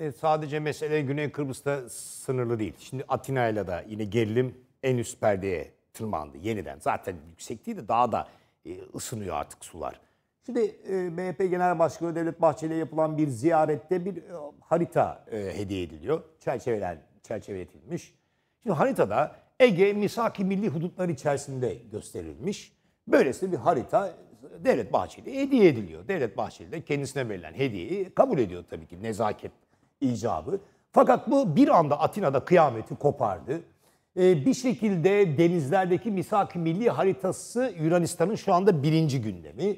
E, sadece mesele Güney Kıbrıs'ta sınırlı değil. Şimdi Atina'yla da yine gerilim en üst perdeye tırmandı yeniden. Zaten yüksekliği de daha da e, ısınıyor artık sular. Şimdi e, MHP Genel Başkanı Devlet Bahçeli'ye yapılan bir ziyarette bir harita hediye ediliyor. Çerçevelen, çerçeveletilmiş. Şimdi haritada Ege misaki milli hudutları içerisinde gösterilmiş. Böylesine bir harita Devlet Bahçeli hediye ediliyor. Devlet Bahçeli de kendisine verilen hediyeyi kabul ediyor tabii ki nezaket icabı. Fakat bu bir anda Atina'da kıyameti kopardı. Ee, bir şekilde denizlerdeki misak milli haritası Yunanistan'ın şu anda birinci gündemi.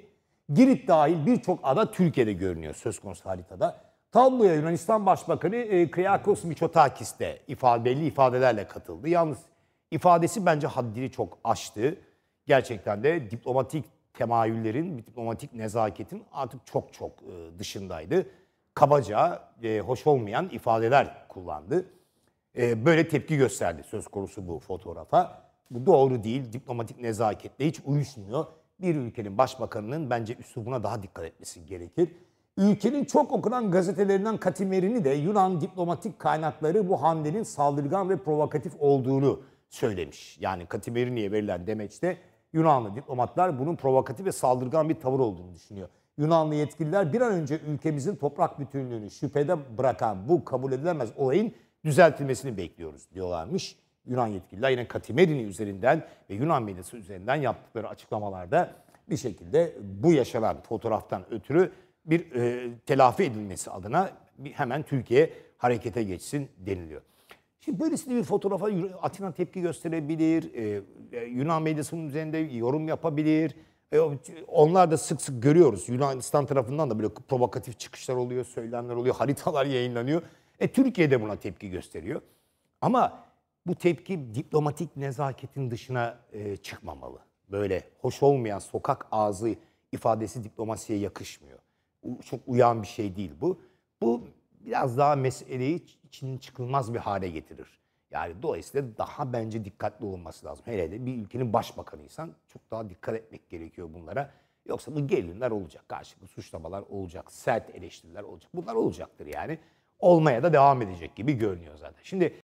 Girit dahil birçok ada Türkiye'de görünüyor söz konusu haritada. Tabloya Yunanistan Başbakanı e, Kriakos Mitsotakis de ifade, belli ifadelerle katıldı. Yalnız ifadesi bence haddini çok aştı. Gerçekten de diplomatik temayüllerin, diplomatik nezaketin artık çok çok e, dışındaydı kabaca, e, hoş olmayan ifadeler kullandı. E, böyle tepki gösterdi söz konusu bu fotoğrafa. Bu doğru değil, diplomatik nezaketle hiç uyuşmuyor. Bir ülkenin başbakanının bence üslubuna daha dikkat etmesi gerekir. Ülkenin çok okunan gazetelerinden katimerini de Yunan diplomatik kaynakları bu hamlenin saldırgan ve provokatif olduğunu söylemiş. Yani katimeriniye verilen demeçte Yunanlı diplomatlar bunun provokatif ve saldırgan bir tavır olduğunu düşünüyor. Yunanlı yetkililer bir an önce ülkemizin toprak bütünlüğünü şüphede bırakan bu kabul edilemez olayın düzeltilmesini bekliyoruz diyorlarmış. Yunan yetkililer yine Katimerin'i üzerinden ve Yunan medyası üzerinden yaptıkları açıklamalarda bir şekilde bu yaşanan fotoğraftan ötürü bir e, telafi edilmesi adına bir, hemen Türkiye harekete geçsin deniliyor. Şimdi böylesine bir fotoğrafa Atina tepki gösterebilir, e, e Yunan medyasının üzerinde yorum yapabilir, e, onlar da sık sık görüyoruz. Yunanistan tarafından da böyle provokatif çıkışlar oluyor, söylemler oluyor, haritalar yayınlanıyor. E Türkiye de buna tepki gösteriyor. Ama bu tepki diplomatik nezaketin dışına e, çıkmamalı. Böyle hoş olmayan sokak ağzı ifadesi diplomasiye yakışmıyor. U, çok uyan bir şey değil bu. Bu biraz daha meseleyi içinin çıkılmaz bir hale getirir. Yani dolayısıyla daha bence dikkatli olunması lazım. Hele de bir ülkenin başbakanıysan çok daha dikkat etmek gerekiyor bunlara. Yoksa bu gelinler olacak. karşı bu suçlamalar olacak. Sert eleştiriler olacak. Bunlar olacaktır yani. Olmaya da devam edecek gibi görünüyor zaten. Şimdi